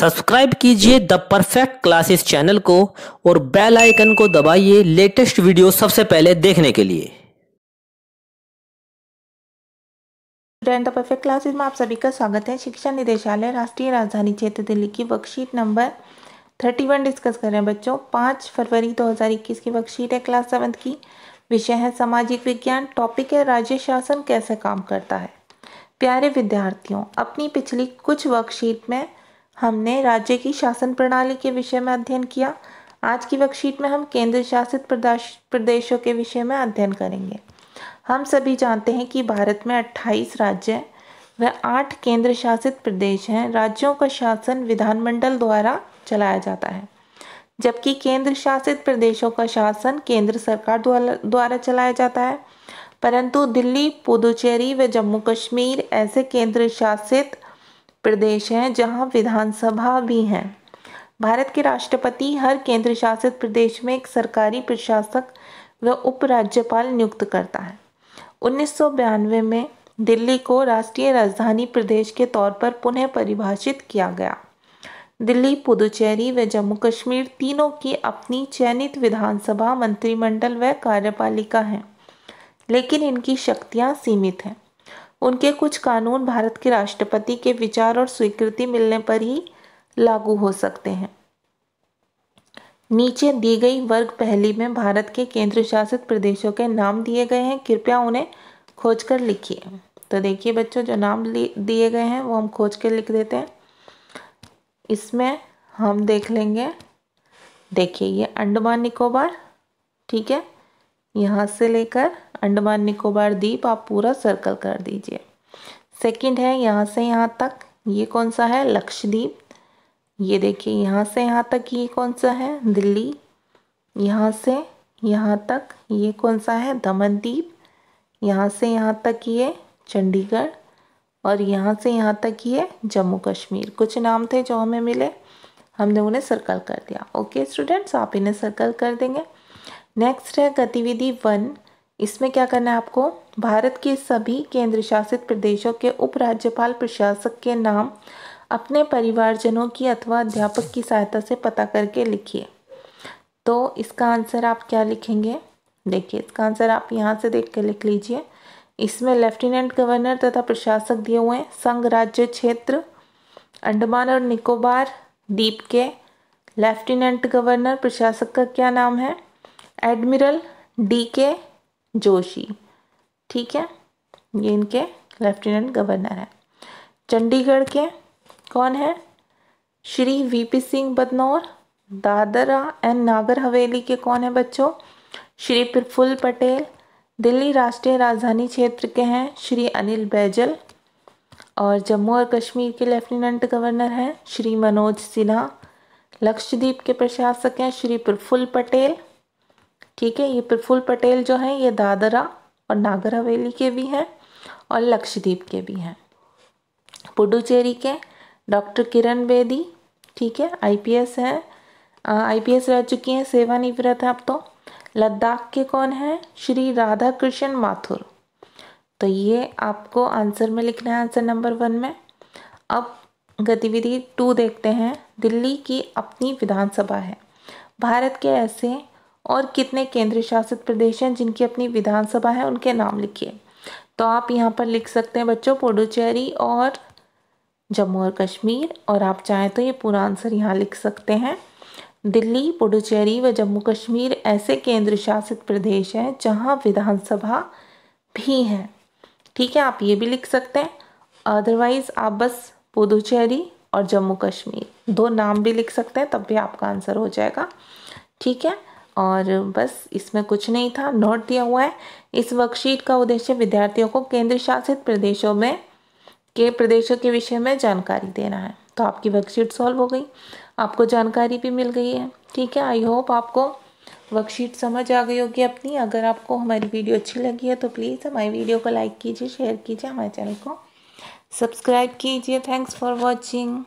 subscribe कीजिए the perfect classes channel को और बेल आइकन को दबाइए लेटेस्ट वीडियो सबसे पहले देखने के लिए स्टूडेंट परफेक्ट क्लासेस में आप सभी का स्वागत है शिक्षा निदेशालय राष्ट्रीय राजधानी क्षेत्र दिल्ली की worksheet number thirty one discuss कर रहे हैं बच्चों पाँच फरवरी दो हज़ार इक्कीस की वर्कशीट है क्लास सेवन्थ की विषय है सामाजिक विज्ञान टॉपिक है राज्य शासन कैसे काम करता है प्यारे विद्यार्थियों अपनी पिछली कुछ वर्कशीट में हमने राज्य की शासन प्रणाली के विषय में अध्ययन किया आज की वर्कशीट में हम केंद्र शासित प्रदेशों के विषय में अध्ययन करेंगे हम सभी जानते हैं कि भारत में 28 राज्य व 8 केंद्र शासित प्रदेश हैं राज्यों का शासन विधानमंडल द्वारा चलाया जाता है जबकि केंद्र शासित प्रदेशों का शासन केंद्र सरकार द्वारा चलाया जाता है परंतु दिल्ली पुदुचेरी व जम्मू कश्मीर ऐसे केंद्र शासित प्रदेश हैं जहां विधानसभा भी हैं भारत के राष्ट्रपति हर केंद्र शासित प्रदेश में एक सरकारी प्रशासक व उपराज्यपाल नियुक्त करता है उन्नीस में दिल्ली को राष्ट्रीय राजधानी प्रदेश के तौर पर पुनः परिभाषित किया गया दिल्ली पुदुचेरी व जम्मू कश्मीर तीनों की अपनी चयनित विधानसभा मंत्रिमंडल व कार्यपालिका हैं लेकिन इनकी शक्तियाँ सीमित हैं उनके कुछ कानून भारत के राष्ट्रपति के विचार और स्वीकृति मिलने पर ही लागू हो सकते हैं नीचे दी गई वर्ग पहली में भारत के केंद्र शासित प्रदेशों के नाम दिए गए हैं कृपया उन्हें खोज कर लिखिए तो देखिए बच्चों जो नाम दिए गए हैं वो हम खोज कर लिख देते हैं इसमें हम देख लेंगे देखिए ये अंडमान निकोबार ठीक है यहाँ से लेकर अंडमान निकोबार द्वीप आप पूरा सर्कल कर दीजिए सेकंड है यहाँ से यहाँ तक ये कौन सा है लक्षद्वीप ये देखिए यहाँ से यहाँ तक ये कौन सा है दिल्ली यहाँ से यहाँ तक ये कौन सा है दमन द्वीप यहाँ से यहाँ तक ये चंडीगढ़ और यहाँ से यहाँ तक ये जम्मू कश्मीर कुछ नाम थे जो हमें मिले हमने उन्हें सर्कल कर दिया ओके स्टूडेंट्स आप इन्हें सर्कल कर देंगे नेक्स्ट है गतिविधि वन इसमें क्या करना है आपको भारत के सभी केंद्र शासित प्रदेशों के उपराज्यपाल प्रशासक के नाम अपने परिवारजनों की अथवा अध्यापक की सहायता से पता करके लिखिए तो इसका आंसर आप क्या लिखेंगे देखिए इसका आंसर आप यहाँ से देख कर लिख लीजिए इसमें लेफ्टिनेंट गवर्नर तथा प्रशासक दिए हुए हैं संघ राज्य क्षेत्र अंडमान और निकोबार द्वीप के लेफ्टिनेंट गवर्नर प्रशासक का क्या नाम है एडमिरल डी के जोशी ठीक है ये इनके लेफ्टिनेंट गवर्नर हैं चंडीगढ़ के कौन है श्री वीपी सिंह बदनौर दादरा एंड नागर हवेली के कौन है बच्चों श्री प्रफुल्ल पटेल दिल्ली राष्ट्रीय राजधानी क्षेत्र के हैं श्री अनिल बैजल और जम्मू और कश्मीर के लेफ्टिनेंट गवर्नर हैं श्री मनोज सिन्हा लक्षद्वीप के प्रशासक हैं श्री प्रफुल्ल पटेल ठीक है ये प्रफुल्ल पटेल जो हैं ये दादरा और नागर हवेली के भी हैं और लक्षद्वीप के भी हैं पुडुचेरी के डॉक्टर किरण बेदी ठीक है आईपीएस हैं आईपीएस रह चुकी हैं सेवानिवृत्त हैं अब तो लद्दाख के कौन हैं श्री राधा कृष्ण माथुर तो ये आपको आंसर में लिखना है आंसर नंबर वन में अब गतिविधि टू देखते हैं दिल्ली की अपनी विधानसभा है भारत के ऐसे और कितने केंद्र शासित प्रदेश हैं जिनकी अपनी विधानसभा है उनके नाम लिखिए तो आप यहाँ पर लिख सकते हैं बच्चों पुडुचेरी और जम्मू और कश्मीर और आप चाहें तो ये पूरा आंसर यहाँ लिख सकते हैं दिल्ली पुडुचेरी व जम्मू कश्मीर ऐसे केंद्र शासित प्रदेश हैं जहाँ विधानसभा भी हैं ठीक है आप ये भी लिख सकते हैं अदरवाइज़ आप बस पुडुचेरी और जम्मू कश्मीर दो नाम भी लिख सकते हैं तब भी आपका आंसर हो जाएगा ठीक है और बस इसमें कुछ नहीं था नोट दिया हुआ है इस वर्कशीट का उद्देश्य विद्यार्थियों को केंद्र शासित प्रदेशों में के प्रदेशों के विषय में जानकारी देना है तो आपकी वर्कशीट सॉल्व हो गई आपको जानकारी भी मिल गई है ठीक है आई होप आपको वर्कशीट समझ आ गई होगी अपनी अगर आपको हमारी वीडियो अच्छी लगी है तो प्लीज़ हमारी वीडियो को लाइक कीजिए शेयर कीजिए हमारे चैनल को सब्सक्राइब कीजिए थैंक्स फॉर वॉचिंग